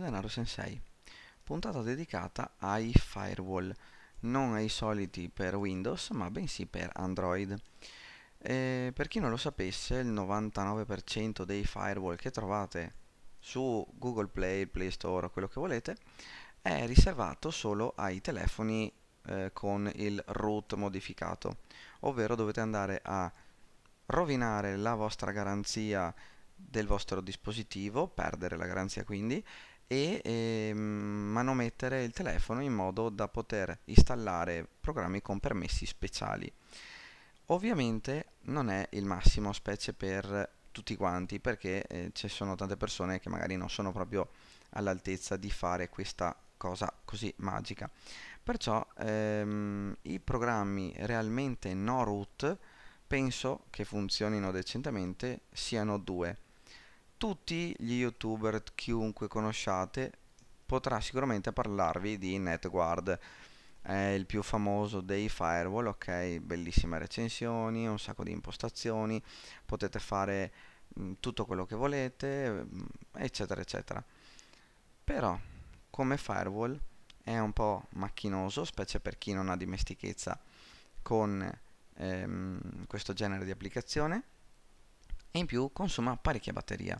Denaro Sensei, puntata dedicata ai firewall, non ai soliti per Windows ma bensì per Android. E per chi non lo sapesse, il 99% dei firewall che trovate su Google Play, Play Store o quello che volete è riservato solo ai telefoni eh, con il root modificato, ovvero dovete andare a rovinare la vostra garanzia del vostro dispositivo, perdere la garanzia quindi, e eh, manomettere il telefono in modo da poter installare programmi con permessi speciali. Ovviamente non è il massimo, specie per tutti quanti, perché eh, ci sono tante persone che magari non sono proprio all'altezza di fare questa cosa così magica. Perciò ehm, i programmi realmente no root penso che funzionino decentemente siano due tutti gli youtuber, chiunque conosciate, potrà sicuramente parlarvi di NetGuard. È il più famoso dei firewall, ok, bellissime recensioni, un sacco di impostazioni, potete fare mh, mm, tutto quello che volete, mm, eccetera, eccetera. Però, come firewall, è un po' macchinoso, specie per chi non ha dimestichezza con ehm, questo genere di applicazione, e in più consuma parecchia batteria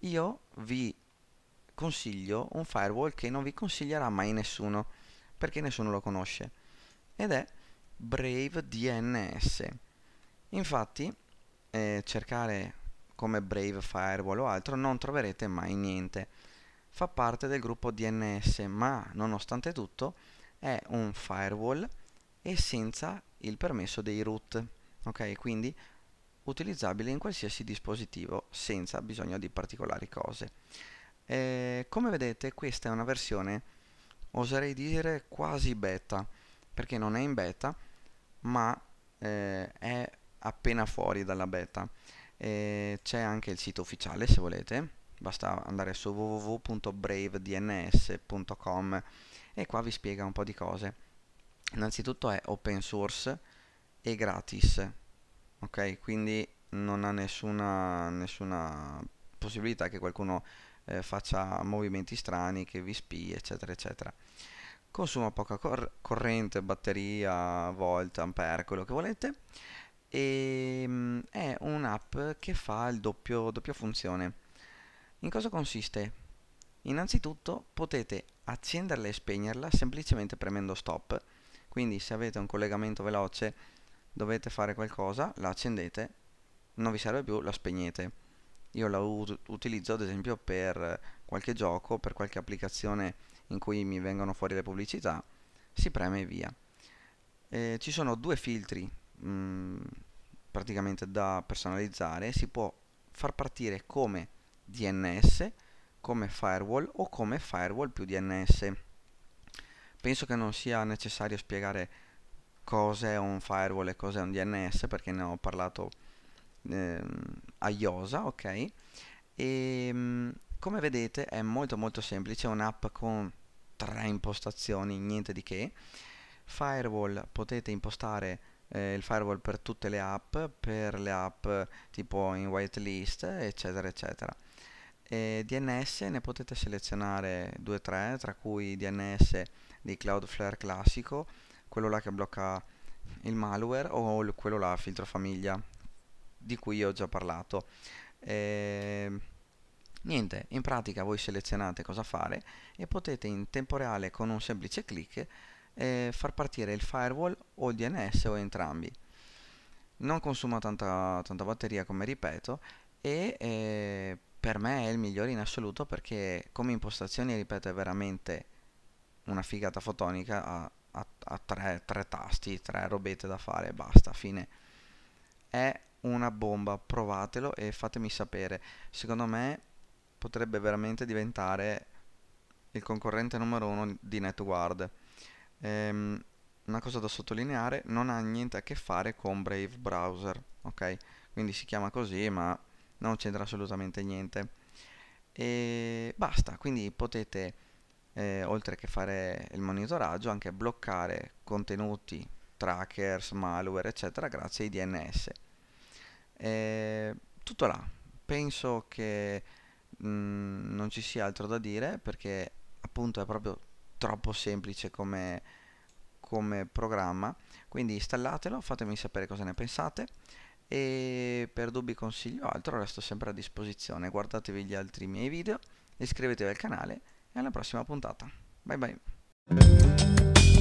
io vi consiglio un firewall che non vi consiglierà mai nessuno perché nessuno lo conosce ed è Brave DNS infatti eh, cercare come Brave Firewall o altro non troverete mai niente fa parte del gruppo DNS ma nonostante tutto è un firewall e senza il permesso dei root ok quindi utilizzabile in qualsiasi dispositivo senza bisogno di particolari cose. E eh, come vedete questa è una versione, oserei dire, quasi beta, perché non è in beta, ma eh, è appena fuori dalla beta. Eh, c'è anche il sito ufficiale se volete, basta andare su www.bravedns.com e qua vi spiega un po' di cose. Innanzitutto è open source e gratis, ok quindi non ha nessuna, nessuna possibilità che qualcuno eh, faccia movimenti strani che vi spie eccetera eccetera consuma poca cor corrente batteria volt ampere quello che volete e ehm, mh, è un'app che fa il doppio doppia funzione in cosa consiste innanzitutto potete accenderla e spegnerla semplicemente premendo stop quindi se avete un collegamento veloce dovete fare qualcosa, la accendete, non vi serve più, la spegnete. Io la utilizzo ad esempio per qualche gioco, per qualche applicazione in cui mi vengono fuori le pubblicità, si preme e via. Eh, ci sono due filtri mh, mm, praticamente da personalizzare, si può far partire come DNS, come firewall o come firewall più DNS. Penso che non sia necessario spiegare cos'è un firewall e cos'è un DNS perché ne ho parlato ehm, a IOSA, ok? E ehm, come vedete è molto molto semplice, è un'app con tre impostazioni, niente di che. Firewall potete impostare eh, il firewall per tutte le app, per le app tipo in whitelist, eccetera, eccetera. E eh, DNS ne potete selezionare 2-3, tra cui DNS di Cloudflare classico, quello là che blocca il malware o quello là filtro famiglia di cui ho già parlato eh, niente in pratica voi selezionate cosa fare e potete in tempo reale con un semplice clic eh, far partire il firewall o il DNS o entrambi non consuma tanta, tanta batteria come ripeto e eh, per me è il migliore in assoluto perché come impostazioni ripeto è veramente una figata fotonica a, a tre, tre, tasti, tre robette da fare e basta, fine. È una bomba, provatelo e fatemi sapere. Secondo me potrebbe veramente diventare il concorrente numero uno di NetGuard. Ehm, una cosa da sottolineare, non ha niente a che fare con Brave Browser, ok? Quindi si chiama così, ma non c'entra assolutamente niente. E basta, quindi potete eh, oltre che fare il monitoraggio, anche bloccare contenuti, trackers, malware, eccetera, grazie ai DNS. E eh, tutto là, penso che mh, mm, non ci sia altro da dire perché appunto è proprio troppo semplice come, come programma, quindi installatelo, fatemi sapere cosa ne pensate e per dubbi consiglio altro resto sempre a disposizione guardatevi gli altri miei video iscrivetevi al canale e alla prossima puntata. Bye bye.